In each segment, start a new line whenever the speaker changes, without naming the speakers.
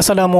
Aslam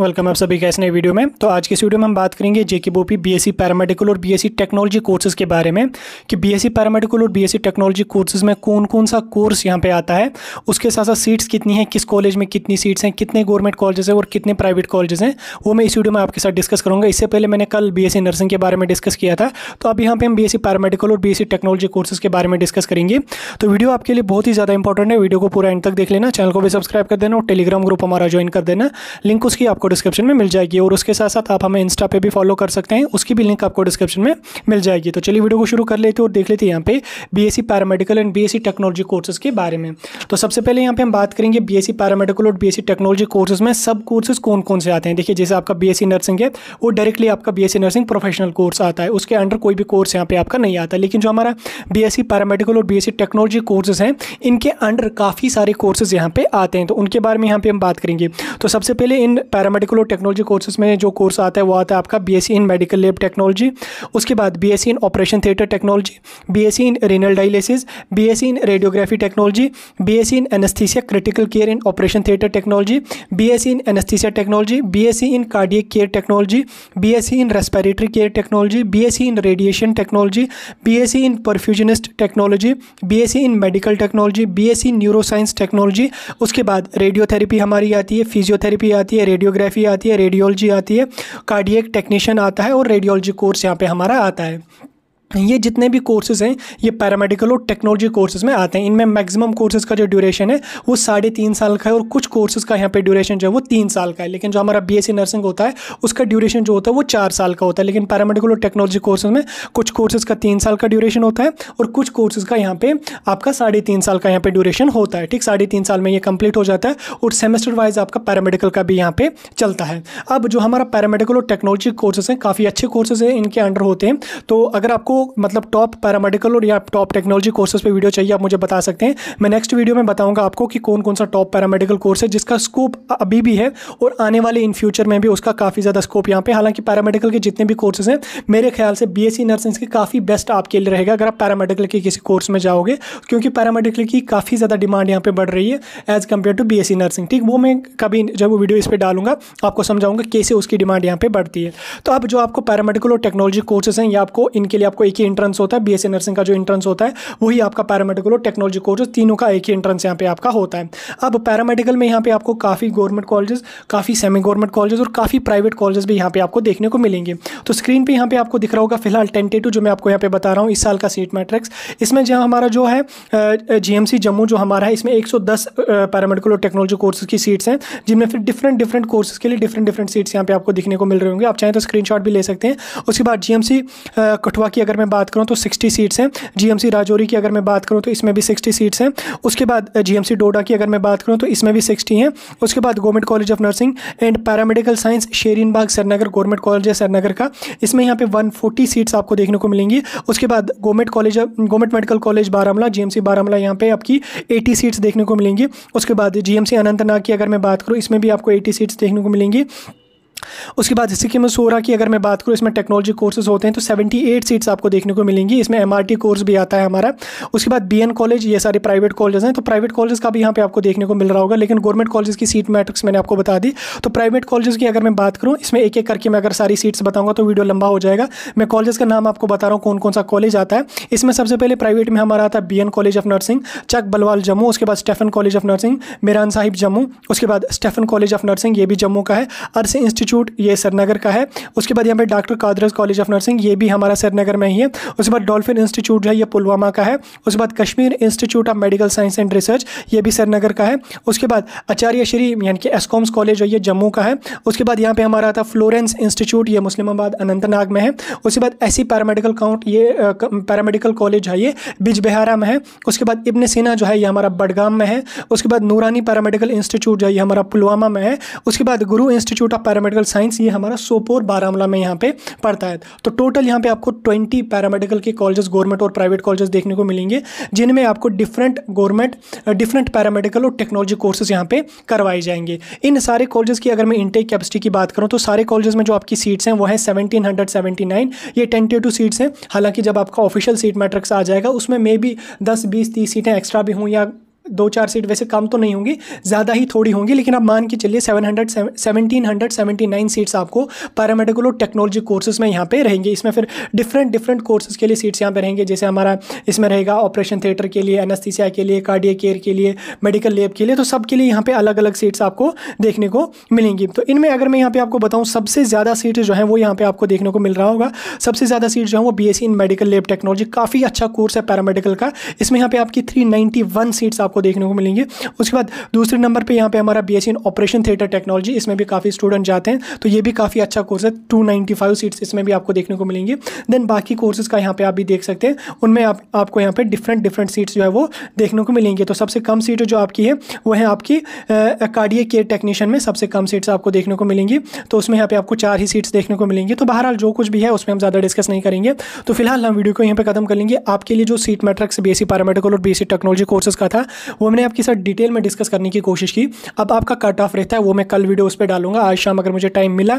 welcome आप सभी का इस नए वीडियो में तो आज के इस वीडियो में हम बात करेंगे जेके बोपी बीएससी पैरामेडिकल और बीएससी टेक्नोलॉजी कोर्सेज के बारे में कि बीएससी पैरामेडिकल और बीएससी टेक्नोलॉजी कोर्सेज में कौन कौन सा कोर्स यहाँ पे आता है उसके साथ साथ सीट्स कितनी हैं किस कॉलेज में कितनी सीट्स हैं कितने गवर्नमेंट कॉलेजेस हैं और कितने प्राइवेट कॉलेजेस हैं वो मैं इस वीडियो में आपके साथ डिस्कस करूँगा इससे पहले मैंने कल बी नर्सिंग के बारे में डिस्कस किया था तो अब यहाँ पर हम बी पैरामेडिकल और बी टेक्नोलॉजी कोर्सेज के बारे में डिस्कस करेंगे तो वीडियो आपके लिए बहुत ही ज़्यादा इंपॉर्टेंट है वीडियो को पूरा एंड तक देख लेना चैनल को भी सब्सक्राइब कर देना और टेलीग्राम ग्रुप हमारा ज्वाइन कर देना है लिंक उसकी आपको डिस्क्रिप्शन में मिल जाएगी और उसके साथ साथ आप हमें इंस्टा पे भी फॉलो कर सकते हैं उसकी भी लिंक आपको डिस्क्रिप्शन में मिल जाएगी तो चलिए वीडियो को शुरू कर लेते हैं और देख लेते हैं यहाँ पे BSc paramedical and BSc technology courses के बारे में तो सबसे पहले यहाँ पे हम बात करेंगे बीएससी पैरामेडिकल और बी टेक्नोलॉजी कोर्सेज में सब कोर्सेज कौन कौन से आते हैं देखिए जैसे आपका बीएससी नर्सिंग है वो डायरेक्टली आपका बीएससी नर्सिंग प्रोफेशनल कोर्स आता है उसके अंडर कोई भी कोर्स यहाँ पे आपका नहीं आता लेकिन जो हमारा बीएससी पैरामेडिकल और बीएससी टेक्नोलॉजी कोर्सेज हैं इनके अंडर काफ़ी सारे कोर्सेज यहाँ पे आते हैं तो उनके बारे में यहाँ पे हम बात करेंगे तो सबसे पहले इन पैरामेडिकल और टेक्नोलॉजी कोर्सेज में जो कोर्स आता है वो आता है आपका B in medical lab technology उसके बाद B in operation theatre technology B in renal dialysis B in radiography technology B in anaesthesia critical care in operation theatre technology B in anaesthesia technology B in cardiac care technology B in respiratory care technology B in radiation technology B in perfusionist technology B in medical technology B in neuroscience technology उसके बाद radiotherapy हमारी आती है physio physiotherapy आती है radiography आती है radiology आती है कार्डियक टेक्नीशियन आता है और रेडियोलॉजी कोर्स यहाँ पर हमारा आता है ये जितने भी कोर्सेज़ हैं ये पैरामेडिकल और टेक्नोलॉजी कोर्सेज़ में आते हैं इनमें मैक्सिमम कोर्सेज़ का जो ड्यूरेशन है वो साढ़े तीन साल का है और कुछ कोर्सेज़ का यहाँ पे ड्यूरेशन जो है वो तीन साल का है लेकिन जो हमारा बीएससी नर्सिंग होता है उसका ड्यूरेशन जो होता है वो चार साल का होता है लेकिन पैरामेडिकल और टेक्नोलॉजी कोर्सेज़ में कुछ कोर्सेज़ का तीन साल का ड्यूरेशन होता है और कुछ कोर्सेज़ का यहाँ पे आपका साढ़े तीन साल का यहाँ पे ड्यूरेशन होता है ठीक साढ़े तीन साल में ये कंप्लीट हो जाता है और सेमेस्टर वाइज आपका पैरामेडिकल का भी यहाँ पे चलता है अब जो हमारा पैरामेडिकल और टेक्नोलॉजी कोर्सेज़ हैं काफ़ी अच्छे कोर्सेज़ हैं इनके अंडर होते हैं तो अगर आपको मतलब टॉप पैरामेडिकल और या टॉप टेक्नोलॉजी कोर्सेज पे वीडियो चाहिए आप मुझे बता सकते हैं मैं नेक्स्ट वीडियो में बताऊंगा आपको कि कौन कौन सा टॉप पैरामेडिकल कोर्स है जिसका स्कोप अभी भी है और आने वाले इन फ्यूचर में भी उसका काफ़ी ज़्यादा स्कोप यहाँ पे हालांकि पैरामेडिकल के जितने भी कोर्सेज हैं मेरे ख्याल से बी एस नर्सिंग के काफ़ी बेस्ट आपके लिए रहेगा अगर आप पैरामेडिकल के किसी कोर्स में जाओगे क्योंकि पैरामेडिकल की काफ़ी ज़्यादा डिमांड यहाँ पर बढ़ रही है as compare to B nursing ठीक वो मैं कभी जब वीडियो इस पर डालूंगा आपको समझाऊंगा कैसे उसकी डिमांड यहाँ पर बढ़ती है तो अब जो आपको पैरामेडिकल और टेक्नोलॉजी कोर्सेज हैं या आपको इनके लिए आपको एक ही एंट्रेंस होता है बी नर्सिंग का जो एंट्रेंस होता है वही आपका पैरामेडिकल और टेक्नोलॉजी कोर्स तीनों का एक ही एंट्रेंस यहाँ पे आपका होता है अब पैरामेडिकल में यहाँ पे आपको काफ़ी गवर्नमेंट कॉलेजेस काफ़ी सेमी गवर्नमेंट कॉलेजेस और काफ़ी प्राइवेट कॉलेजेस भी यहाँ पे आपको देखने को मिलेंगे तो स्क्रीन पे यहाँ पे आपको दिख रहा होगा फिलहाल टेंटेटिव जो मैं आपको यहाँ पे बता रहा हूँ इस साल का सीट मैट्रिक्स इसमें जहाँ हमारा जो है जीएमसी जम्मू जो हमारा है इसमें एक पैरामेडिकल और टेक्नोलॉजी कोर्सेज की सीट्स हैं जिनमें फिर डिफरेंट डिफरेंट कोर्सेज के लिए डिफरेंट डिफरेंट सीट्स यहाँ पे आपको दिखने को मिल रही होंगे आप चाहें तो स्क्रीन भी ले सकते हैं उसके बाद जीएमसी कठुआ की अगर मैं बात करूँ तो सिक्सटी सीट्स हैं जी राजौरी की अगर मैं बात करूँ तो इसमें भी सिक्सटी सीट्स हैं उसके बाद जी डोडा की अगर मैं बात करूँ तो इसमें भी सिक्सटी हैं उसके बाद government college of nursing and paramedical science Sherin Bagh Srinagar government college है सरनगर का इसमें यहाँ पे 140 सीट्स आपको देखने को मिलेंगी उसके बाद government college government medical college Baramulla G M C Baramulla यहाँ पे आपकी एटी सीट्स देखने को मिलेंगी उसके बाद जी एम सी अनंतनाग की अगर मैं बात करूँ इसमें भी आपको एटी सीट्स देखने को मिलेंगी उसके बाद जैसे कि मैं सो रहा कि अगर मैं बात करूँ इसमें टेक्नोलॉजी कोर्सेज होते हैं तो सेवेंटी एट सीट्स आपको देखने को मिलेंगी इसमें एम कोर्स भी आता है हमारा उसके बाद बी कॉलेज ये सारे प्राइवेट कॉलेज हैं तो प्राइवेट कॉलेज का भी यहाँ पर आपको देखने को मिल रहा होगा लेकिन गवर्नमेंट कॉलेज की सीट मैट्रिक्स मैंने आपको बता दी तो प्राइवेट कॉलेज की अगर मैं बात करूँ इसमें एक एक करके मैं अगर सारी सीट्स बताऊँगा तो वीडियो लंबा हो जाएगा मैं कॉलेज का नाम आपको बता रहा हूँ कौन कौन सा कॉलेज आता है इसमें सबसे पहले प्राइवेट में हमारा आता है B college of nursing Chak Bhalwal Jammu उसके बाद Stephen college of nursing Miran Sahib Jammu उसके बाद स्टेफन कॉलेज ऑफ नर्सिंग ये भी जम्मू का है अर्स इंस्टीट्यूट इंस्टीट्यूट ये सरनगर का है उसके बाद यहाँ पे डॉक्टर कादरस कॉलेज ऑफ नर्सिंग ये भी हमारा सरनगर में ही है उसके बाद डॉल्फिन इंस्टीट्यूट जो है ये पुलवामा का है उसके बाद Kashmir institute of medical science and research ये भी सरनगर का है उसके बाद आचार्य श्री यानी कि एसकॉम्स कॉलेज है ये जम्मू का है उसके बाद यहाँ पर हमारा आता फ्लोरेंस इंस्टीट्यूट ये मुस्लिमाबाद अनंतनाग में है उसके बाद ऐसी पैरामेडिकल काउंट ये पैरामेडिकल कॉलेज है ये बिजबिहारा में है उसके बाद इब्न सीना जो है ये हमारा बडगाम में है उसके बाद नूरानी पैरामेडिकल इंस्टीट्यूट जो है ये हमारा पुलवामा में है उसके बाद गुरु इंस्टीट्यूट ऑफ पैरामेडिकल साइंस ये हमारा सोपोर बारामूला में यहाँ पे पड़ता है तो टोटल यहाँ पे आपको ट्वेंटी पैरामेडिकल के कॉलेजेस गवर्नमेंट और प्राइवेट कॉलेजेस देखने को मिलेंगे जिनमें आपको डिफरेंट गवर्नमेंट डिफरेंट पैरामेडिकल और टेक्नोलॉजी कोर्सेज यहाँ पे करवाए जाएंगे इन सारे कॉलेजेस की अगर मैं इनटेक कैपेसिटी की बात करूँ तो सारे कॉलेजेस में जो आपकी सीट्स हैं वो है सेवनटीन हंड्रेड सेवेंटी नाइन ये सीट्स हैं हालांकि जब आपका ऑफिशियल सीट मैट्रिक्स आ जाएगा उसमें मे बी दस बीस तीस सीटें एक्स्ट्रा भी हों या दो चार सीट वैसे कम तो नहीं होंगी ज़्यादा ही थोड़ी होंगी लेकिन आप मान के चलिए seven hundred seventeen hundred seventy nine seats आपको पैरामेडिकल और टेक्नोलॉजी कोर्सेज में यहाँ पे रहेंगे इसमें फिर डिफरेंट डिफरेंट कोर्सेज के लिए सीट्स यहाँ पे रहेंगे जैसे हमारा इसमें रहेगा ऑपरेशन थिएटर के लिए एनस्थीसिया के लिए कार्डिया केयर के लिए मेडिकल लेब के लिए तो सबके लिए यहाँ पे अलग अलग सीट्स आपको देखने को मिलेंगी तो इनमें अगर मैं यहाँ पे आपको बताऊँ सबसे ज़्यादा सीट जो है वो यहाँ पे आपको देखने को मिल रहा होगा सबसे ज़्यादा सीट जो e अच्छा है वो B in medical lab technology काफ़ी अच्छा कोर्स है पैरामेडिकल का इसमें यहाँ पे आपकी थ्री सीट्स आपको आपको देखने को मिलेंगे उसके बाद दूसरे नंबर पर यहाँ पर हमारा B in operation theatre technology इसमें भी काफ़ी स्टूडेंट जाते हैं तो ये भी काफ़ी अच्छा कोर्स है टू सीट्स इसमें भी आपको देखने को मिलेंगे देन बाकी कोर्सेज का यहाँ पर आप भी देख सकते हैं उनमें आप, आपको यहाँ पर डिफरेंट डिफरेंट सीट्स जो है वो देखने को मिलेंगी तो सबसे कम सीट जो आपकी है वो है आपकी कार्डिय केयर टेक्नीशियन में सबसे कम सीट्स आपको देखने को मिलेंगी तो उसमें यहाँ पे आपको चार ही सीट्स देखने को मिलेंगी तो बहरहाल जो कुछ भी है उसमें हम ज़्यादा डिस्कस नहीं करेंगे तो फिलहाल हम वीडियो को यहाँ पे खत्म कर लेंगे आपके लिए जो सीट मैट्रिक्स बी एस और बी टेक्नोलॉजी कोर्सेज का था वो मैंने आपके साथ डिटेल में डिस्कस करने की कोशिश की अब आपका कट ऑफ रहता है वो मैं कल वीडियो उस पर डालूंगा आज शाम अगर मुझे टाइम मिला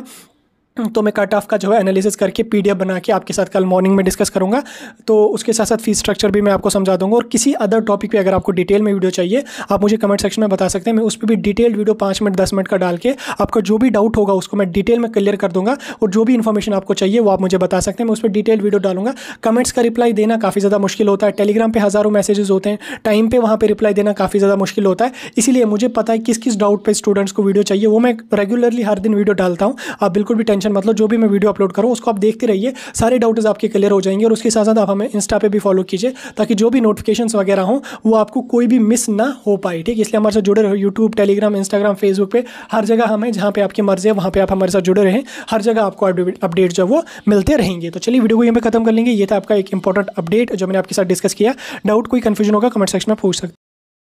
तो मैं कट ऑफ का जो है एनालिसिस करके पीडीएफ बना के आपके साथ कल मॉर्निंग में डिस्कस करूँगा तो उसके साथ साथ फीस स्ट्रक्चर भी मैं आपको समझा दूंगा और किसी अदर टॉपिक पे अगर आपको डिटेल में वीडियो चाहिए आप मुझे कमेंट सेक्शन में बता सकते हैं मैं उस पर भी डिटेल्ड वीडियो पाँच मिनट दस मिनट का डाल के आपका जो भी डाउट होगा उसको मैं डिटेल में क्लियर कर दूँगा और जो भी इन्फॉर्मेशन आपको चाहिए वो आप मुझे बता सकते हैं मैं उस पर डिटेल वीडियो डालूंगा कमेंट्स का रिप्लाई देना काफ़ी ज़्यादा मुश्किल होता है टेलीग्राम पर हज़ारों मैसेजेस होते हैं टाइम पर वहाँ पर रिप्लाई देना काफ़ी ज़्यादा मुश्किल होता है इसीलिए मुझे पता है किस किस डाउट पर स्टूडेंट्स को वीडियो चाहिए वो मैं रेगुलरली हर दिन वीडियो डालता हूँ आप बिल्कुल भी टेंशन टेंशन मतलब जो भी मैं वीडियो अपलोड करूँ उसको आप देखते रहिए सारे डाउट्स आपके क्लियर हो जाएंगे और उसके साथ साथ आप हमें इंस्टा पे भी फॉलो कीजिए ताकि जो भी नोटिफिकेशन वगैरह हों वो आपको कोई भी मिस ना हो पाए ठीक है इसलिए हमारे साथ जुड़े रहो यूट्यूब टेलीग्राम इंस्टाग्राम फेसबुक पर हर जगह हमें जहाँ पे आपकी मर्जी है वहाँ पर आप हमारे साथ जुड़े रहें हर जगह आपको अपडेट जो वो मिलते रहेंगे तो चलिए वीडियो को यहाँ पर खत्म कर लेंगे ये था आपका एक इंपॉर्टेंट अपडेट जो मैंने आपके साथ डिस्कस किया डाउट कोई कन्फ्यूजन होगा कमेंट सेक्शन में पूछ सकते